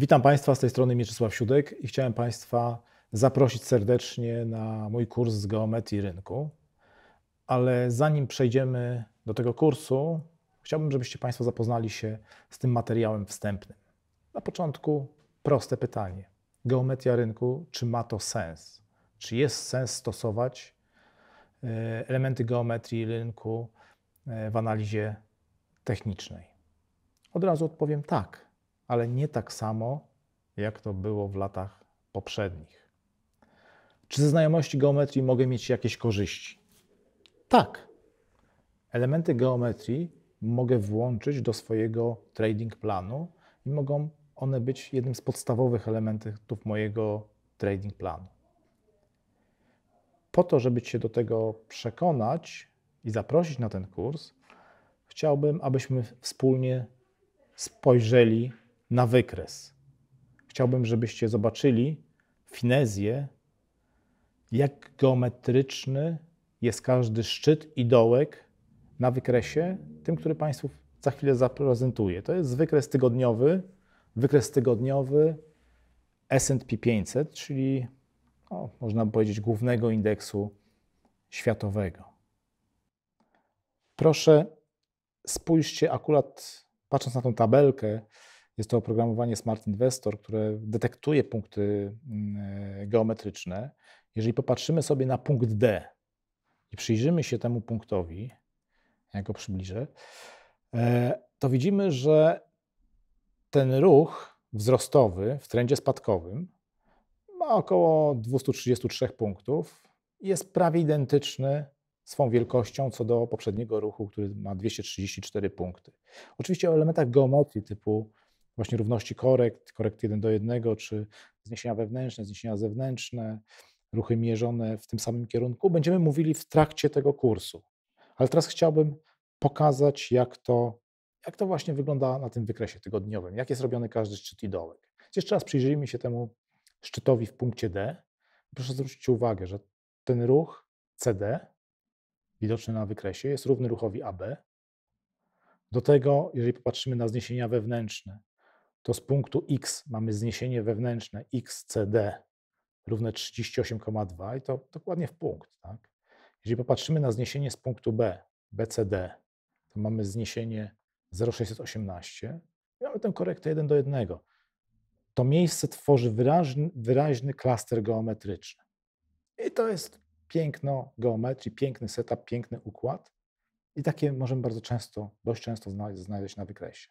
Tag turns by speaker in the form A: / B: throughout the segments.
A: Witam Państwa, z tej strony Mieczysław Siódek i chciałem Państwa zaprosić serdecznie na mój kurs z geometrii rynku. Ale zanim przejdziemy do tego kursu, chciałbym, żebyście Państwo zapoznali się z tym materiałem wstępnym. Na początku proste pytanie. Geometria rynku, czy ma to sens? Czy jest sens stosować e, elementy geometrii rynku e, w analizie technicznej? Od razu odpowiem tak ale nie tak samo, jak to było w latach poprzednich. Czy ze znajomości geometrii mogę mieć jakieś korzyści? Tak. Elementy geometrii mogę włączyć do swojego trading planu i mogą one być jednym z podstawowych elementów mojego trading planu. Po to, żeby się do tego przekonać i zaprosić na ten kurs, chciałbym, abyśmy wspólnie spojrzeli na wykres. Chciałbym, żebyście zobaczyli finezję, jak geometryczny jest każdy szczyt i dołek na wykresie, tym, który Państwu za chwilę zaprezentuję. To jest wykres tygodniowy, wykres tygodniowy S&P 500, czyli no, można by powiedzieć głównego indeksu światowego. Proszę spójrzcie akurat, patrząc na tą tabelkę, jest to oprogramowanie Smart Investor, które detektuje punkty mm, geometryczne. Jeżeli popatrzymy sobie na punkt D i przyjrzymy się temu punktowi, jak go przybliżę, e, to widzimy, że ten ruch wzrostowy w trendzie spadkowym ma około 233 punktów. Jest prawie identyczny swą wielkością co do poprzedniego ruchu, który ma 234 punkty. Oczywiście o elementach geometrii typu właśnie równości korekt, korekt jeden do jednego, czy zniesienia wewnętrzne, zniesienia zewnętrzne, ruchy mierzone w tym samym kierunku, będziemy mówili w trakcie tego kursu. Ale teraz chciałbym pokazać, jak to, jak to właśnie wygląda na tym wykresie tygodniowym, jak jest robiony każdy szczyt i dołek. Jeszcze raz przyjrzyjmy się temu szczytowi w punkcie D. Proszę zwrócić uwagę, że ten ruch CD, widoczny na wykresie, jest równy ruchowi AB. Do tego, jeżeli popatrzymy na zniesienia wewnętrzne, to z punktu x mamy zniesienie wewnętrzne xcd równe 38,2 i to dokładnie w punkt. Tak? Jeżeli popatrzymy na zniesienie z punktu b, bcd, to mamy zniesienie 0,618 i mamy tę korektę 1 do 1. To miejsce tworzy wyraźny, wyraźny klaster geometryczny. I to jest piękno geometrii, piękny setup, piękny układ. I takie możemy bardzo często, dość często znaleźć na wykresie.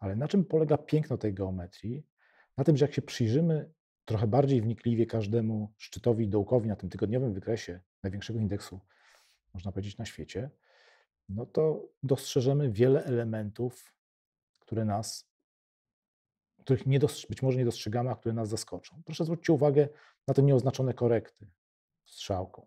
A: Ale na czym polega piękno tej geometrii? Na tym, że jak się przyjrzymy trochę bardziej wnikliwie każdemu szczytowi i dołkowi na tym tygodniowym wykresie największego indeksu, można powiedzieć, na świecie, no to dostrzeżemy wiele elementów, które nas, których nie być może nie dostrzegamy, a które nas zaskoczą. Proszę zwrócić uwagę na te nieoznaczone korekty strzałką.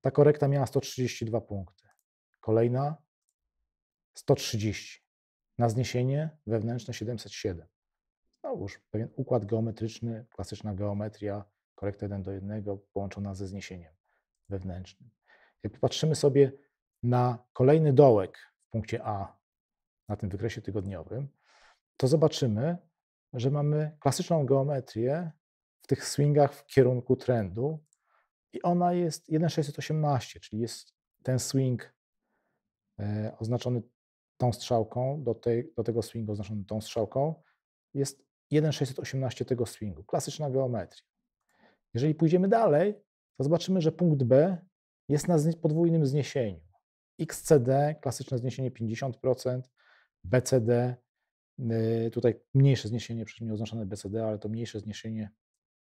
A: Ta korekta miała 132 punkty, kolejna 130 na zniesienie wewnętrzne 707. Znowuż pewien układ geometryczny, klasyczna geometria, korekta 1 do 1 połączona ze zniesieniem wewnętrznym. Jak popatrzymy sobie na kolejny dołek w punkcie A na tym wykresie tygodniowym, to zobaczymy, że mamy klasyczną geometrię w tych swingach w kierunku trendu i ona jest 1,618, czyli jest ten swing e, oznaczony tą strzałką, do, tej, do tego swingu oznaczonego tą strzałką, jest 1,618 tego swingu. Klasyczna geometria. Jeżeli pójdziemy dalej, to zobaczymy, że punkt B jest na podwójnym zniesieniu. XCD, klasyczne zniesienie 50%, BCD, y, tutaj mniejsze zniesienie, przecież nie oznaczone BCD, ale to mniejsze zniesienie,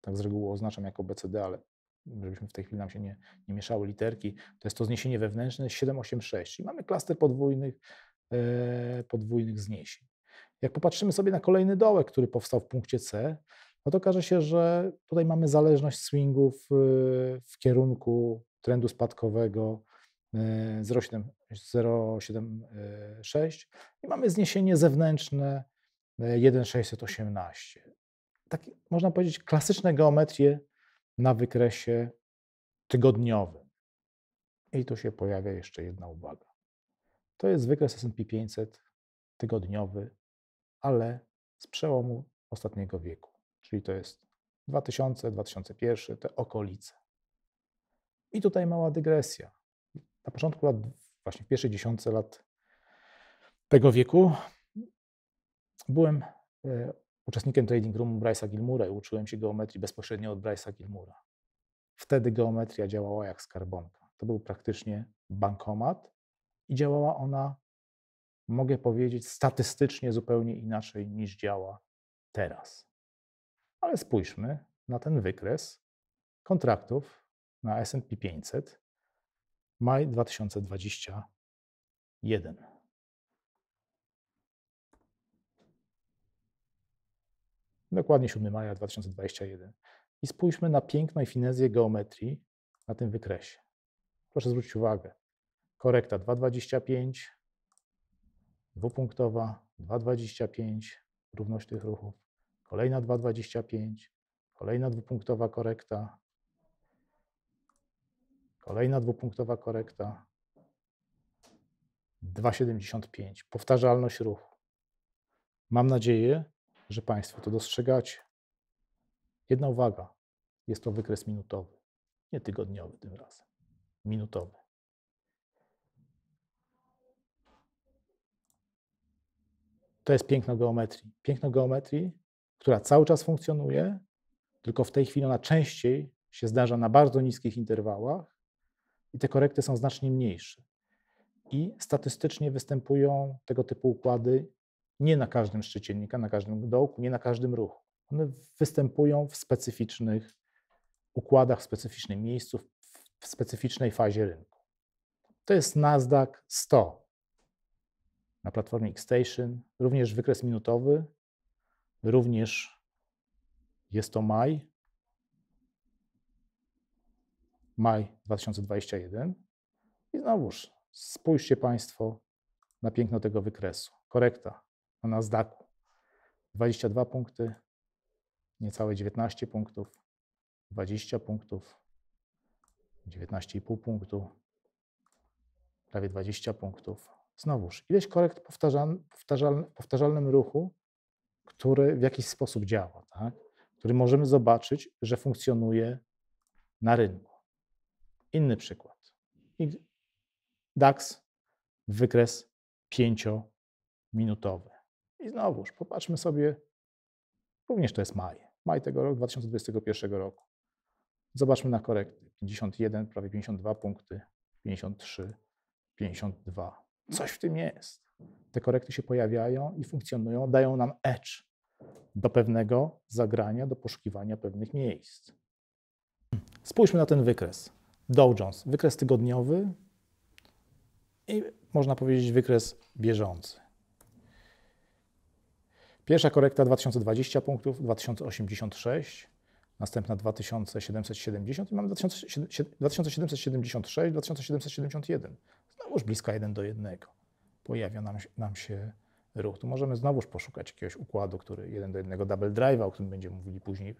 A: tak z reguły oznaczam jako BCD, ale żebyśmy w tej chwili nam się nie, nie mieszały literki, to jest to zniesienie wewnętrzne 786, czyli mamy klaster podwójnych E, podwójnych zniesień. Jak popatrzymy sobie na kolejny dołek, który powstał w punkcie C, no to okaże się, że tutaj mamy zależność swingów e, w kierunku trendu spadkowego e, z 0,76 i mamy zniesienie zewnętrzne 1,618. Tak można powiedzieć klasyczne geometrie na wykresie tygodniowym. I tu się pojawia jeszcze jedna uwaga. To jest wykres S&P 500 tygodniowy, ale z przełomu ostatniego wieku, czyli to jest 2000, 2001, te okolice. I tutaj mała dygresja. Na początku lat, właśnie w pierwszej dziesiątce lat tego wieku, byłem e, uczestnikiem trading roomu Bryce'a Gilmura i uczyłem się geometrii bezpośrednio od Bryce'a Gilmura. Wtedy geometria działała jak skarbonka. To był praktycznie bankomat i działała ona, mogę powiedzieć, statystycznie zupełnie inaczej niż działa teraz. Ale spójrzmy na ten wykres kontraktów na SP 500 maj 2021. Dokładnie 7 maja 2021. I spójrzmy na piękno i finezję geometrii na tym wykresie. Proszę zwrócić uwagę, korekta 2,25, dwupunktowa 2,25, równość tych ruchów, kolejna 2,25, kolejna dwupunktowa korekta, kolejna dwupunktowa korekta, 2,75, powtarzalność ruchu. Mam nadzieję, że Państwo to dostrzegacie. Jedna uwaga, jest to wykres minutowy, nie tygodniowy tym razem, minutowy. to jest piękno geometrii. Piękno geometrii, która cały czas funkcjonuje, tylko w tej chwili ona częściej się zdarza na bardzo niskich interwałach i te korekty są znacznie mniejsze. I statystycznie występują tego typu układy nie na każdym szczycie nie na każdym dołku, nie na każdym ruchu. One występują w specyficznych układach, w specyficznym miejscu, w specyficznej fazie rynku. To jest Nasdaq 100 na platformie Xstation, również wykres minutowy, również jest to maj, maj 2021. I znowuż spójrzcie Państwo na piękno tego wykresu. Korekta na Nasdaqu 22 punkty, niecałe 19 punktów, 20 punktów, 19,5 punktu, prawie 20 punktów, Znowuż, ileś korekt powtarzan, powtarzal, powtarzalnym ruchu, który w jakiś sposób działa, tak? który możemy zobaczyć, że funkcjonuje na rynku. Inny przykład. DAX, wykres pięciominutowy. I znowuż, popatrzmy sobie, również to jest maj, maj tego roku, 2021 roku. Zobaczmy na korekty. 51, prawie 52 punkty, 53, 52. Coś w tym jest. Te korekty się pojawiają i funkcjonują, dają nam edge do pewnego zagrania, do poszukiwania pewnych miejsc. Spójrzmy na ten wykres. Dow Jones, wykres tygodniowy i można powiedzieć wykres bieżący. Pierwsza korekta 2020 punktów, 2086, następna 2770 i mamy 2776, 2771 znowuż blisko 1 do 1. Pojawia nam, nam się ruch. Tu możemy znowuż poszukać jakiegoś układu, który 1 do 1 double drive, o którym będziemy mówili później,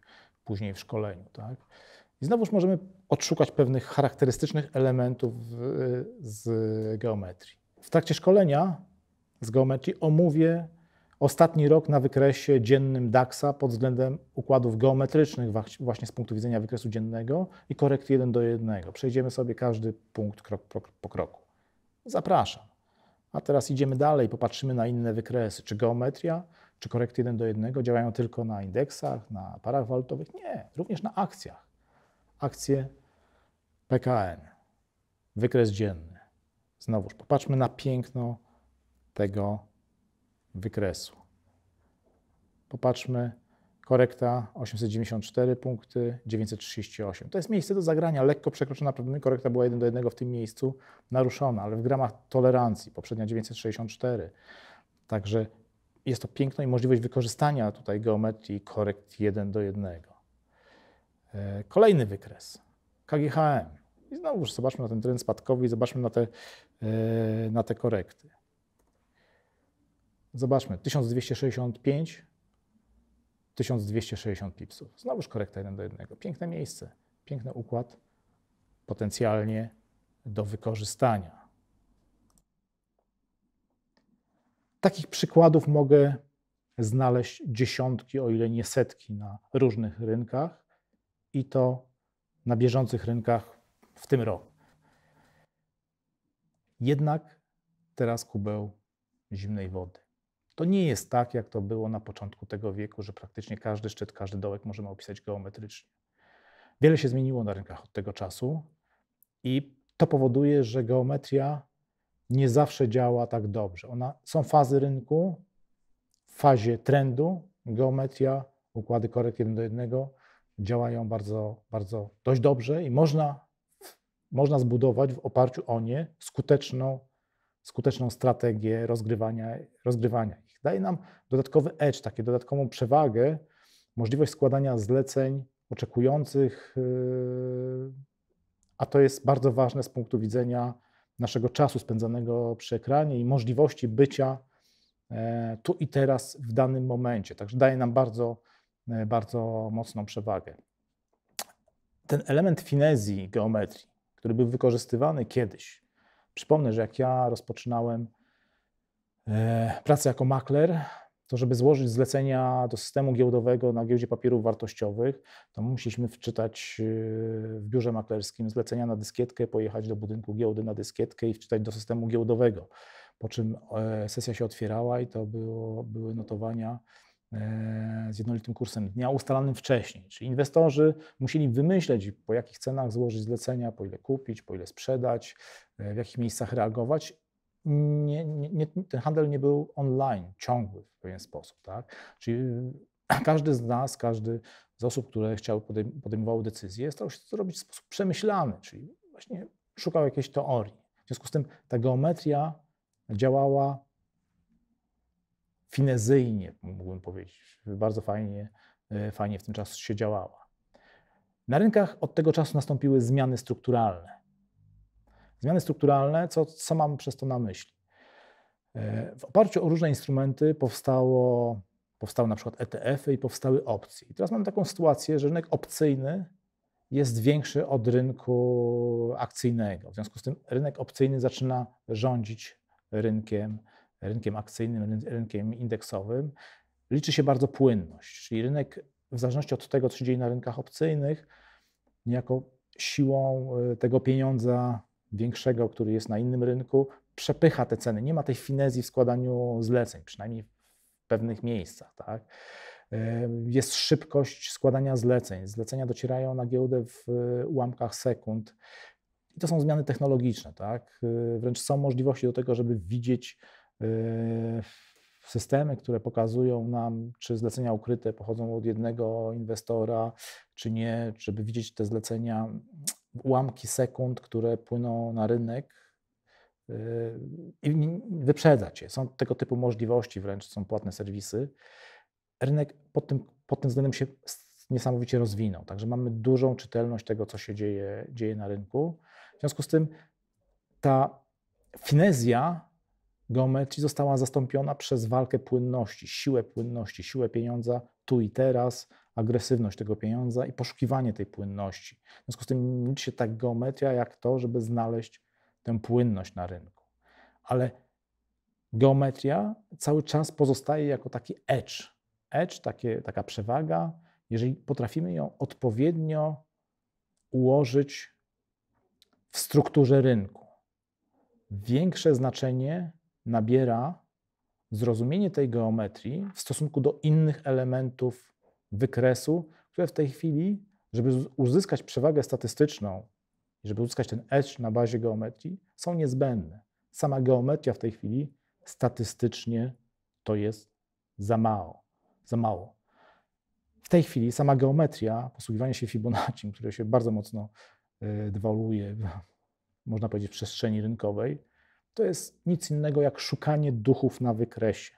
A: później w szkoleniu. Tak? I znowuż możemy odszukać pewnych charakterystycznych elementów z geometrii. W trakcie szkolenia z geometrii omówię ostatni rok na wykresie dziennym DAXa pod względem układów geometrycznych właśnie z punktu widzenia wykresu dziennego i korekt 1 do 1. Przejdziemy sobie każdy punkt krok po kroku. Zapraszam. A teraz idziemy dalej, popatrzymy na inne wykresy. Czy geometria, czy korekty 1 do 1 działają tylko na indeksach, na parach walutowych? Nie, również na akcjach. Akcje PKN, wykres dzienny. Znowuż popatrzmy na piękno tego wykresu. Popatrzmy korekta 894 punkty, 938. To jest miejsce do zagrania, lekko przekroczona, prawdopodobnie korekta była 1 do 1 w tym miejscu naruszona, ale w gramach tolerancji, poprzednia 964. Także jest to piękno i możliwość wykorzystania tutaj geometrii korekt 1 do 1. E, kolejny wykres, KGHM. I znowuż zobaczmy na ten trend spadkowy i zobaczmy na te, e, na te korekty. Zobaczmy, 1265, 1260 pipsów. Znowuż korekta 1 do 1. Piękne miejsce, piękny układ, potencjalnie do wykorzystania. Takich przykładów mogę znaleźć dziesiątki, o ile nie setki na różnych rynkach i to na bieżących rynkach w tym roku. Jednak teraz kubeł zimnej wody. To nie jest tak, jak to było na początku tego wieku, że praktycznie każdy szczyt, każdy dołek możemy opisać geometrycznie. Wiele się zmieniło na rynkach od tego czasu i to powoduje, że geometria nie zawsze działa tak dobrze. Ona, są fazy rynku, w fazie trendu geometria, układy korek jeden do jednego działają bardzo, bardzo dość dobrze i można, można zbudować w oparciu o nie skuteczną, skuteczną strategię rozgrywania, rozgrywania wszystkich. Daje nam dodatkowy edge, takie dodatkową przewagę, możliwość składania zleceń oczekujących, yy, a to jest bardzo ważne z punktu widzenia naszego czasu spędzanego przy ekranie i możliwości bycia e, tu i teraz w danym momencie. Także daje nam bardzo, e, bardzo mocną przewagę. Ten element finezji geometrii, który był wykorzystywany kiedyś. Przypomnę, że jak ja rozpoczynałem E, pracę jako makler, to żeby złożyć zlecenia do systemu giełdowego na giełdzie papierów wartościowych, to musieliśmy wczytać y, w biurze maklerskim zlecenia na dyskietkę, pojechać do budynku giełdy na dyskietkę i wczytać do systemu giełdowego. Po czym e, sesja się otwierała i to było, były notowania e, z jednolitym kursem dnia ustalanym wcześniej. Czyli inwestorzy musieli wymyśleć, po jakich cenach złożyć zlecenia, po ile kupić, po ile sprzedać, w jakich miejscach reagować nie, nie, ten handel nie był online, ciągły w pewien sposób. Tak? Czyli każdy z nas, każdy z osób, które chciały podejm podejmowały decyzje, starał się to robić w sposób przemyślany, czyli właśnie szukał jakiejś teorii. W związku z tym ta geometria działała finezyjnie, mógłbym powiedzieć. Bardzo fajnie, e, fajnie w tym czasie się działała. Na rynkach od tego czasu nastąpiły zmiany strukturalne. Zmiany strukturalne, co, co mam przez to na myśli? E, w oparciu o różne instrumenty powstało, powstały na przykład ETF-y i powstały opcje. I teraz mamy taką sytuację, że rynek opcyjny jest większy od rynku akcyjnego. W związku z tym rynek opcyjny zaczyna rządzić rynkiem, rynkiem akcyjnym, rynkiem indeksowym. Liczy się bardzo płynność, czyli rynek w zależności od tego, co się dzieje na rynkach opcyjnych, niejako siłą e, tego pieniądza większego, który jest na innym rynku, przepycha te ceny. Nie ma tej finezji w składaniu zleceń, przynajmniej w pewnych miejscach. Tak? Jest szybkość składania zleceń. Zlecenia docierają na giełdę w e, ułamkach sekund. I to są zmiany technologiczne. Tak? E, wręcz są możliwości do tego, żeby widzieć e, systemy, które pokazują nam, czy zlecenia ukryte pochodzą od jednego inwestora, czy nie, żeby widzieć te zlecenia ułamki sekund, które płyną na rynek y, i wyprzedzać je. Są tego typu możliwości, wręcz są płatne serwisy. Rynek pod tym, pod tym względem się niesamowicie rozwinął, także mamy dużą czytelność tego, co się dzieje, dzieje na rynku. W związku z tym ta finezja geometrii została zastąpiona przez walkę płynności, siłę płynności, siłę pieniądza tu i teraz, agresywność tego pieniądza i poszukiwanie tej płynności. W związku z tym liczy się tak geometria, jak to, żeby znaleźć tę płynność na rynku. Ale geometria cały czas pozostaje jako taki edge. Edge, takie, taka przewaga, jeżeli potrafimy ją odpowiednio ułożyć w strukturze rynku. Większe znaczenie nabiera zrozumienie tej geometrii w stosunku do innych elementów wykresu, które w tej chwili, żeby uzyskać przewagę statystyczną żeby uzyskać ten edge na bazie geometrii, są niezbędne. Sama geometria w tej chwili statystycznie to jest za mało. Za mało. W tej chwili sama geometria, posługiwanie się Fibonacci, które się bardzo mocno y, dewoluuje, można powiedzieć, w przestrzeni rynkowej, to jest nic innego jak szukanie duchów na wykresie.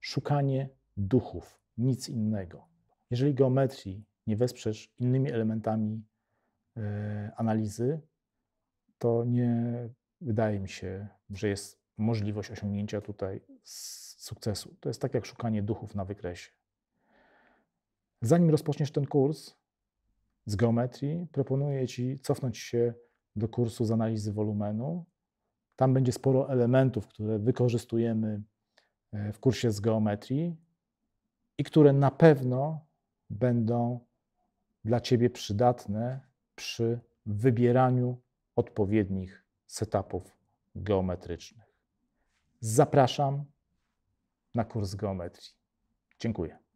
A: Szukanie duchów, nic innego. Jeżeli geometrii nie wesprzesz innymi elementami e, analizy, to nie wydaje mi się, że jest możliwość osiągnięcia tutaj sukcesu. To jest tak jak szukanie duchów na wykresie. Zanim rozpoczniesz ten kurs z geometrii, proponuję Ci cofnąć się do kursu z analizy wolumenu. Tam będzie sporo elementów, które wykorzystujemy e, w kursie z geometrii i które na pewno będą dla Ciebie przydatne przy wybieraniu odpowiednich setupów geometrycznych. Zapraszam na kurs geometrii. Dziękuję.